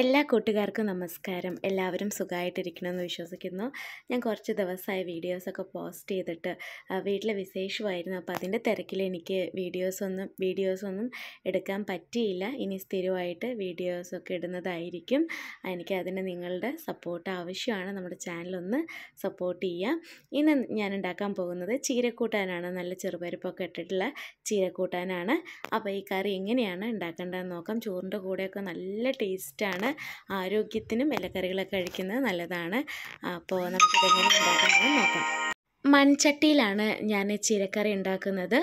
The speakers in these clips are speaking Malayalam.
എല്ലാ കൂട്ടുകാർക്കും നമസ്കാരം എല്ലാവരും സുഖമായിട്ടിരിക്കണമെന്ന് വിശ്വസിക്കുന്നു ഞാൻ കുറച്ച് ദിവസമായി വീഡിയോസൊക്കെ പോസ്റ്റ് ചെയ്തിട്ട് വീട്ടിലെ വിശേഷമായിരുന്നു അപ്പോൾ അതിൻ്റെ തിരക്കിൽ എനിക്ക് വീഡിയോസൊന്നും വീഡിയോസൊന്നും എടുക്കാൻ പറ്റിയില്ല ഇനി സ്ഥിരമായിട്ട് വീഡിയോസൊക്കെ ഇടുന്നതായിരിക്കും എനിക്ക് അതിന് നിങ്ങളുടെ സപ്പോർട്ട് ആവശ്യമാണ് നമ്മുടെ ചാനലൊന്ന് സപ്പോർട്ട് ചെയ്യുക ഇന്ന് ഞാൻ ഉണ്ടാക്കാൻ പോകുന്നത് ചീരക്കൂട്ടാനാണ് നല്ല ചെറുപരിപ്പൊക്കെ ഇട്ടിട്ടുള്ള ചീരക്കൂട്ടാനാണ് അപ്പോൾ ഈ കറി എങ്ങനെയാണ് ഉണ്ടാക്കേണ്ടതെന്ന് നോക്കാം ചോറിൻ്റെ കൂടെയൊക്കെ നല്ല ടേസ്റ്റാണ് നല്ലതാണ് ആരോഗ്യത്തിനും ഇലക്കറികളൊക്കെ കഴിക്കുന്നത് നല്ലതാണ് അപ്പോൾ നമുക്കിതെങ്ങനെ ഉണ്ടാക്കാമെന്ന് നോക്കാം മൺചട്ടിയിലാണ് ഞാൻ ചീരക്കറി ഉണ്ടാക്കുന്നത്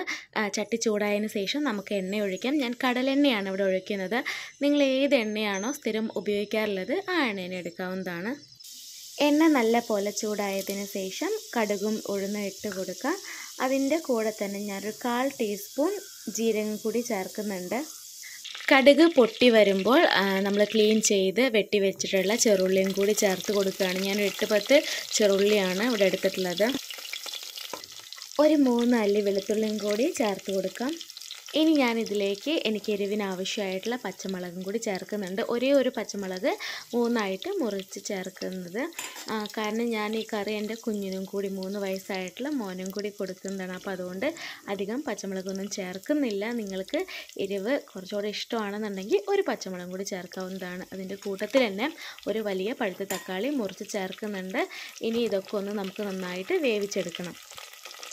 ചട്ടി ചൂടായതിന് ശേഷം നമുക്ക് എണ്ണ ഒഴിക്കാം ഞാൻ കടലെണ്ണയാണ് ഇവിടെ ഒഴിക്കുന്നത് നിങ്ങൾ ഏത് എണ്ണയാണോ സ്ഥിരം ഉപയോഗിക്കാറുള്ളത് ആ എണ്ണ എടുക്കാവുന്നതാണ് എണ്ണ നല്ല പോലെ ചൂടായതിന് ശേഷം കടുകും ഉഴുന്നും ഇട്ട് കൊടുക്കുക അതിൻ്റെ കൂടെ തന്നെ ഞാനൊരു കാൽ ടീസ്പൂൺ ജീരകം കൂടി ചേർക്കുന്നുണ്ട് കടുക് പൊട്ടി വരുമ്പോൾ നമ്മൾ ക്ലീൻ ചെയ്ത് വെട്ടി വെച്ചിട്ടുള്ള ചെറുള്ളിയും കൂടി ചേർത്ത് കൊടുക്കുകയാണ് ഞാൻ എട്ട് പത്ത് ചെറുള്ളിയാണ് ഇവിടെ എടുത്തിട്ടുള്ളത് ഒരു മൂന്ന് അല്ലി വെളുത്തുള്ളിയും കൂടി ചേർത്ത് കൊടുക്കാം ഇനി ഞാനിതിലേക്ക് എനിക്ക് എരിവിന് ആവശ്യമായിട്ടുള്ള പച്ചമുളകും കൂടി ചേർക്കുന്നുണ്ട് ഒരേ ഒരു പച്ചമുളക് മൂന്നായിട്ട് മുറിച്ച് ചേർക്കുന്നത് കാരണം ഞാൻ ഈ കറി എൻ്റെ കുഞ്ഞിനും കൂടി മൂന്ന് വയസ്സായിട്ടുള്ള മോനും കൂടി കൊടുക്കുന്നതാണ് അപ്പോൾ അതുകൊണ്ട് അധികം പച്ചമുളകൊന്നും ചേർക്കുന്നില്ല നിങ്ങൾക്ക് എരിവ് കുറച്ചുകൂടെ ഇഷ്ടമാണെന്നുണ്ടെങ്കിൽ ഒരു പച്ചമുളകും കൂടി ചേർക്കാവുന്നതാണ് അതിൻ്റെ കൂട്ടത്തിൽ തന്നെ ഒരു വലിയ പഴുത്ത തക്കാളി മുറിച്ച് ചേർക്കുന്നുണ്ട് ഇനി ഇതൊക്കെ ഒന്ന് നമുക്ക് നന്നായിട്ട് വേവിച്ചെടുക്കണം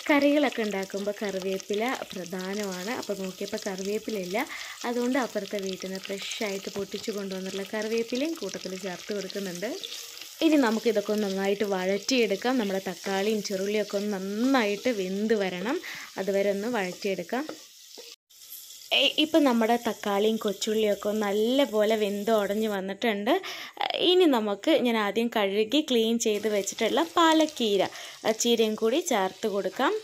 കറികളൊക്കെ ഉണ്ടാക്കുമ്പോൾ കറിവേപ്പില പ്രധാനമാണ് അപ്പോൾ നോക്കിയപ്പോൾ കറിവേപ്പില ഇല്ല അതുകൊണ്ട് അപ്പുറത്തെ വീട്ടിൽ നിന്ന് ഫ്രഷായിട്ട് പൊട്ടിച്ചു കൊണ്ടുവന്നിട്ടുള്ള കറിവേപ്പിലയും കൂട്ടത്തിൽ ചേർത്ത് കൊടുക്കുന്നുണ്ട് ഇനി നമുക്കിതൊക്കെ ഒന്ന് നന്നായിട്ട് വഴറ്റിയെടുക്കാം നമ്മുടെ തക്കാളിയും ചെറുള്ളിയൊക്കെ ഒന്ന് നന്നായിട്ട് വെന്ത് വരണം അതുവരെ ഒന്ന് വഴറ്റിയെടുക്കാം ഇപ്പം നമ്മുടെ തക്കാളിയും കൊച്ചുള്ളിയൊക്കെ നല്ലപോലെ വെന്ത് ഉടഞ്ഞ് വന്നിട്ടുണ്ട് ഇനി നമുക്ക് ഞാൻ ആദ്യം കഴുകി ക്ലീൻ ചെയ്ത് വെച്ചിട്ടുള്ള പാലക്കീര ചീരയും കൂടി ചേർത്ത് കൊടുക്കാം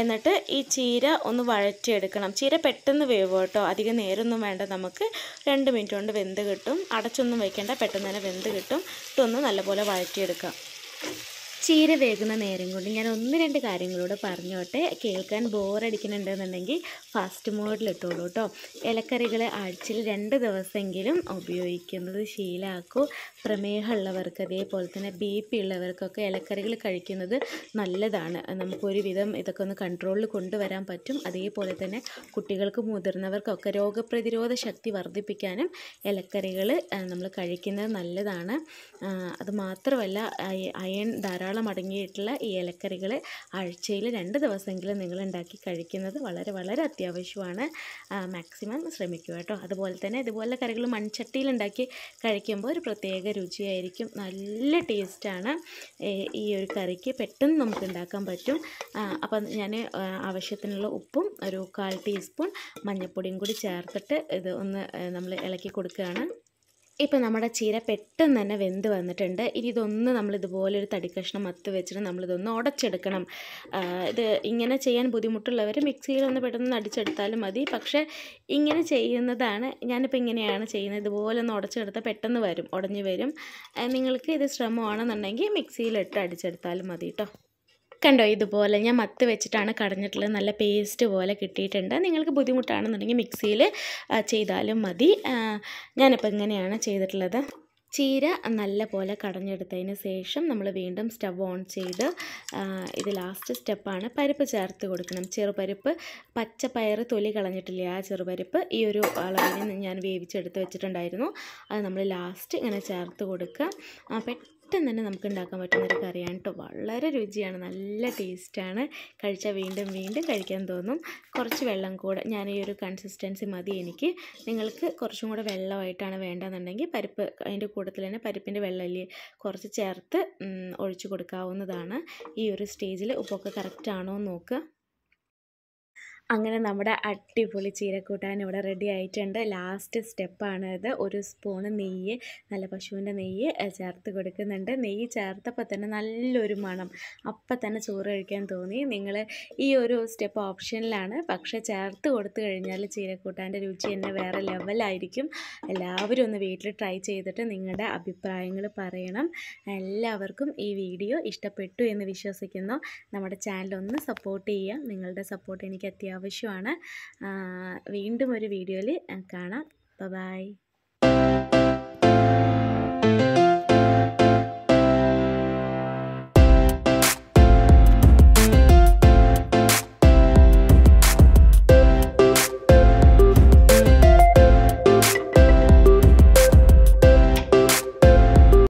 എന്നിട്ട് ഈ ചീര ഒന്ന് വഴറ്റിയെടുക്കണം ചീര പെട്ടെന്ന് വേവ് കേട്ടോ അധികം നേരമൊന്നും വേണ്ട നമുക്ക് രണ്ട് മിനിറ്റ് കൊണ്ട് വെന്ത് കിട്ടും അടച്ചൊന്നും വെക്കേണ്ട പെട്ടെന്ന് തന്നെ വെന്ത് കിട്ടും ഇതൊന്ന് നല്ലപോലെ വഴറ്റിയെടുക്കാം ചീര വേകുന്ന നേരം കൊണ്ട് ഞാൻ ഒന്ന് രണ്ട് കാര്യങ്ങളോട് പറഞ്ഞോട്ടെ കേൾക്കാൻ ബോറടിക്കുന്നുണ്ടെന്നുണ്ടെങ്കിൽ ഫാസ്റ്റ് മോഡിലിട്ടോളൂ കേട്ടോ ഇലക്കറികൾ ആഴ്ചയിൽ രണ്ട് ദിവസമെങ്കിലും ഉപയോഗിക്കുന്നത് ശീലാക്കൂ പ്രമേഹമുള്ളവർക്ക് അതേപോലെ തന്നെ ബി പി ഉള്ളവർക്കൊക്കെ ഇലക്കറികൾ കഴിക്കുന്നത് നല്ലതാണ് നമുക്കൊരുവിധം ഇതൊക്കെ ഒന്ന് കൺട്രോളിൽ കൊണ്ടുവരാൻ പറ്റും അതേപോലെ തന്നെ കുട്ടികൾക്ക് മുതിർന്നവർക്കൊക്കെ രോഗപ്രതിരോധ ശക്തി വർദ്ധിപ്പിക്കാനും ഇലക്കറികൾ നമ്മൾ കഴിക്കുന്നത് നല്ലതാണ് അത് മാത്രമല്ല അയൺ ധാരാളം ധാരാളം അടങ്ങിയിട്ടുള്ള ഈ ഇലക്കറികൾ ആഴ്ചയിൽ രണ്ട് ദിവസമെങ്കിലും നിങ്ങൾ ഉണ്ടാക്കി കഴിക്കുന്നത് വളരെ വളരെ അത്യാവശ്യമാണ് മാക്സിമം ശ്രമിക്കുക കേട്ടോ അതുപോലെ തന്നെ ഇതുപോലെ കറികൾ മൺചട്ടിയിൽ ഉണ്ടാക്കി കഴിക്കുമ്പോൾ ഒരു പ്രത്യേക രുചിയായിരിക്കും നല്ല ടേസ്റ്റാണ് ഈ ഒരു കറിക്ക് പെട്ടെന്ന് നമുക്ക് ഉണ്ടാക്കാൻ പറ്റും അപ്പം ഞാൻ ആവശ്യത്തിനുള്ള ഉപ്പും ഒരു കാൽ ടീസ്പൂൺ മഞ്ഞൾപ്പൊടിയും കൂടി ചേർത്തിട്ട് ഇത് ഒന്ന് നമ്മൾ ഇളക്കി കൊടുക്കുകയാണ് ഇപ്പോൾ നമ്മുടെ ചീര പെട്ടെന്ന് തന്നെ വെന്ത് വന്നിട്ടുണ്ട് ഇനി ഇതൊന്ന് നമ്മളിതുപോലെ ഒരു തടിക്കഷ്ണം മത്ത് വെച്ചിട്ട് നമ്മളിതൊന്ന് ഉടച്ചെടുക്കണം ഇത് ഇങ്ങനെ ചെയ്യാൻ ബുദ്ധിമുട്ടുള്ളവർ മിക്സിയിലൊന്ന് പെട്ടെന്ന് അടിച്ചെടുത്താലും മതി പക്ഷേ ഇങ്ങനെ ചെയ്യുന്നതാണ് ഞാനിപ്പോൾ ഇങ്ങനെയാണ് ചെയ്യുന്നത് ഇതുപോലെ ഒന്ന് ഉടച്ചെടുത്താൽ പെട്ടെന്ന് വരും ഉടഞ്ഞു വരും നിങ്ങൾക്ക് ഇത് ശ്രമമാണെന്നുണ്ടെങ്കിൽ മിക്സിയിലിട്ട് അടിച്ചെടുത്താലും മതി കേട്ടോ കണ്ടോ ഇതുപോലെ ഞാൻ മത്ത് വെച്ചിട്ടാണ് കടഞ്ഞിട്ടുള്ളത് നല്ല പേസ്റ്റ് പോലെ കിട്ടിയിട്ടുണ്ട് നിങ്ങൾക്ക് ബുദ്ധിമുട്ടാണെന്നുണ്ടെങ്കിൽ മിക്സിയിൽ ചെയ്താലും മതി ഞാനിപ്പോൾ ഇങ്ങനെയാണ് ചെയ്തിട്ടുള്ളത് ചീര നല്ല പോലെ കടഞ്ഞെടുത്തതിന് ശേഷം നമ്മൾ വീണ്ടും സ്റ്റവ് ഓൺ ചെയ്ത് ഇത് ലാസ്റ്റ് സ്റ്റെപ്പാണ് പരിപ്പ് ചേർത്ത് കൊടുക്കണം ചെറുപരിപ്പ് പച്ചപ്പയർ തൊലി കളഞ്ഞിട്ടില്ല ആ ചെറുപരിപ്പ് ഈ ഒരു അളവിന് ഞാൻ വേവിച്ചെടുത്ത് വെച്ചിട്ടുണ്ടായിരുന്നു അത് നമ്മൾ ലാസ്റ്റ് ഇങ്ങനെ ചേർത്ത് കൊടുക്കുക പെട്ടെന്ന് തന്നെ നമുക്ക് ഉണ്ടാക്കാൻ ഒരു കറിയാണ് കേട്ടോ വളരെ രുചിയാണ് നല്ല ടേസ്റ്റാണ് കഴിച്ചാൽ വീണ്ടും വീണ്ടും കഴിക്കാൻ തോന്നും കുറച്ച് വെള്ളം കൂടെ ഞാൻ ഈ ഒരു കൺസിസ്റ്റൻസി മതി എനിക്ക് നിങ്ങൾക്ക് കുറച്ചും കൂടെ വെള്ളമായിട്ടാണ് വേണ്ടതെന്നുണ്ടെങ്കിൽ പരിപ്പ് അതിൻ്റെ കൂട്ടത്തിൽ തന്നെ പരിപ്പിൻ്റെ വെള്ളമല്ലേ കുറച്ച് ചേർത്ത് ഒഴിച്ചു കൊടുക്കാവുന്നതാണ് ഈ ഒരു സ്റ്റേജിൽ ഉപ്പൊക്കെ കറക്റ്റാണോ എന്ന് നോക്കുക അങ്ങനെ നമ്മുടെ അടിപൊളി ചീരക്കൂട്ടാൻ ഇവിടെ റെഡി ആയിട്ടുണ്ട് ലാസ്റ്റ് സ്റ്റെപ്പാണ് ഇത് ഒരു സ്പൂണ് നെയ്യ് നല്ല പശുവിൻ്റെ നെയ്യ് ചേർത്ത് കൊടുക്കുന്നുണ്ട് നെയ്യ് ചേർത്തപ്പോൾ തന്നെ നല്ലൊരു മണം അപ്പം തന്നെ ചോറ് കഴിക്കാൻ തോന്നി നിങ്ങൾ ഈ ഒരു സ്റ്റെപ്പ് ഓപ്ഷനിലാണ് പക്ഷേ ചേർത്ത് കൊടുത്തു കഴിഞ്ഞാൽ ചീരക്കൂട്ടാൻ്റെ രുചി തന്നെ വേറെ ലെവലായിരിക്കും എല്ലാവരും ഒന്ന് വീട്ടിൽ ട്രൈ ചെയ്തിട്ട് നിങ്ങളുടെ അഭിപ്രായങ്ങൾ പറയണം എല്ലാവർക്കും ഈ വീഡിയോ ഇഷ്ടപ്പെട്ടു എന്ന് വിശ്വസിക്കുന്നു നമ്മുടെ ചാനൽ ഒന്ന് സപ്പോർട്ട് ചെയ്യുക നിങ്ങളുടെ സപ്പോർട്ട് എനിക്ക് അത്യാവശ്യം അത്യാവശ്യമാണ് വീണ്ടും ഒരു വീഡിയോയിൽ കാണാം ബൈ